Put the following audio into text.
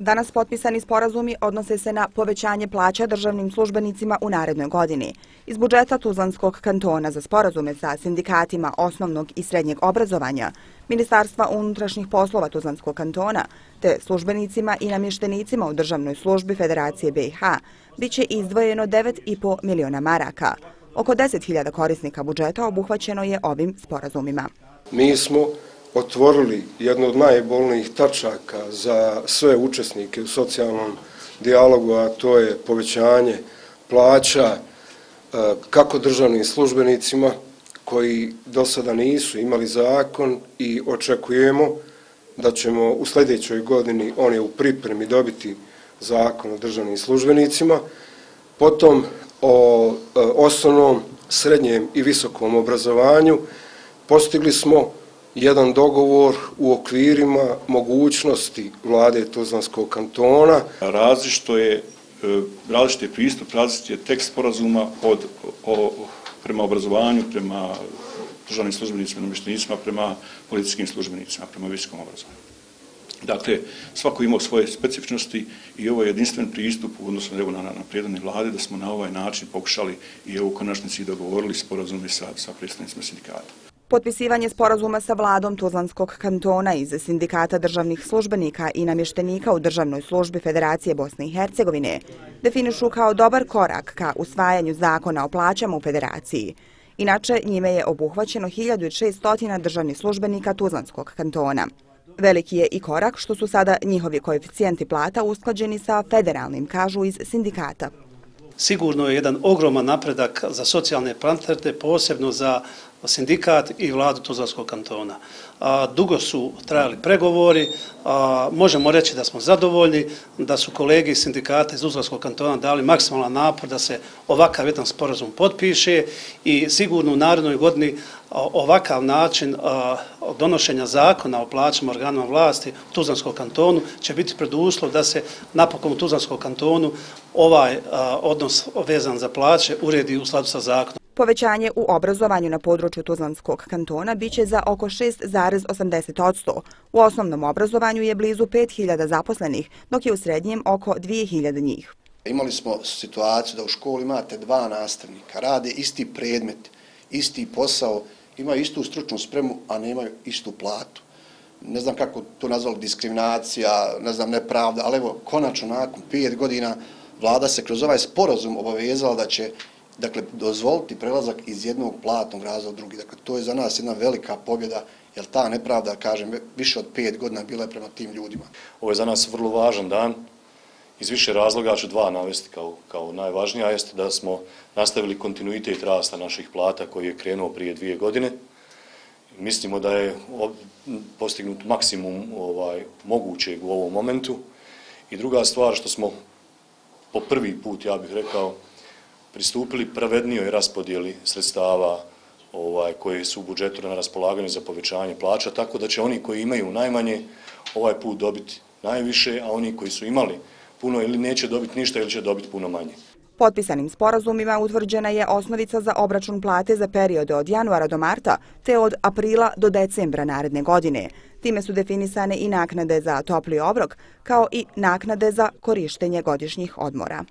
Danas potpisani sporazumi odnose se na povećanje plaća državnim službenicima u narednoj godini. Iz budžeta Tuzlanskog kantona za sporazume sa sindikatima osnovnog i srednjeg obrazovanja, Ministarstva unutrašnjih poslova Tuzlanskog kantona, te službenicima i namještenicima u državnoj službi Federacije BiH, bit će izdvojeno 9,5 miliona maraka. Oko 10.000 korisnika budžeta obuhvaćeno je ovim sporazumima. Mi smo učinili otvorili jedno od najbolnijih tačaka za sve učesnike u socijalnom dialogu, a to je povećanje plaća e, kako državnim službenicima koji do sada nisu imali zakon i očekujemo da ćemo u sljedećoj godini, on je u pripremi, dobiti zakon o državnim službenicima, potom o e, osnovnom, srednjem i visokom obrazovanju postigli smo učinjenje jedan dogovor u okvirima mogućnosti vlade Tuzlanskog kantona. Različito je, e, različit je pristup, različit je tekst porazuma prema obrazovanju, prema državnim službenicima, namještenicima, prema policijskim službenicima, prema visokom obrazovanju. Dakle, svako ima svoje specifičnosti i ovo je jedinstven pristup, odnosno evo na, na, vlade, da smo na ovaj način pokušali i evo u konačnici dogovorili sporazume sa, sa predstavnicima sindikata. Potpisivanje sporazuma sa vladom Tuzlanskog kantona iz Sindikata državnih službenika i namještenika u Državnoj službi Federacije Bosne i Hercegovine definišu kao dobar korak ka usvajanju zakona o plaćama u Federaciji. Inače, njime je obuhvaćeno 1600 državnih službenika Tuzlanskog kantona. Veliki je i korak što su sada njihovi koeficijenti plata usklađeni sa federalnim, kažu iz sindikata. Sigurno je jedan ogroman napredak za socijalne planterte, posebno za sindikat i vladu Tuzlanskog kantona. A, Dugo su trajali pregovori, a, možemo reći da smo zadovoljni, da su kolegi iz sindikata iz Tuzlanskog kantona dali maksimalan napor da se ovakav jedan sporazum potpiše i sigurno u narodnoj godini ovakav način donošenja zakona o plaćama organima vlasti u Tuzlanskom kantonu će biti preduslov da se napokon u Tuzlanskom kantonu ovaj odnos vezan za plaće uredi u sladu sa zakonom. Povećanje u obrazovanju na području Tuzlanskog kantona biće za oko 6,80 U osnovnom obrazovanju je blizu 5000 zaposlenih, dok je u srednjem oko 2000 njih. Imali smo situaciju da u školi imate dva nastavnika, rade isti predmet, isti posao, imaju istu stručnu spremu, a nemaju istu platu. Ne znam kako to nazvali diskriminacija, ne znam nepravda, ali evo, konačno nakon pijet godina vlada se kroz ovaj sporozum obavezala da će dakle, dozvoliti prelazak iz jednog platnog raza u drugi. Dakle, to je za nas jedna velika pobjeda, jer ta nepravda, kažem, više od pet godina bila je prema tim ljudima. Ovo je za nas vrlo važan dan. Iz više razloga ću dva navesti kao, kao najvažnija, jeste da smo nastavili kontinuitet rasta naših plata koji je krenuo prije dvije godine. Mislimo da je postignut maksimum ovaj mogućeg u ovom momentu. I druga stvar što smo po prvi put, ja bih rekao, pristupili pravednijoj raspodijeli sredstava ovaj, koje su u budžetu na raspolaganju za povećanje plaća, tako da će oni koji imaju najmanje ovaj put dobiti najviše, a oni koji su imali puno ili neće dobiti ništa ili će dobiti puno manje. Potpisanim sporazumima utvrđena je osnovica za obračun plate za periode od januara do marta te od aprila do decembra naredne godine. Time su definisane i naknade za topli obrok kao i naknade za korištenje godišnjih odmora.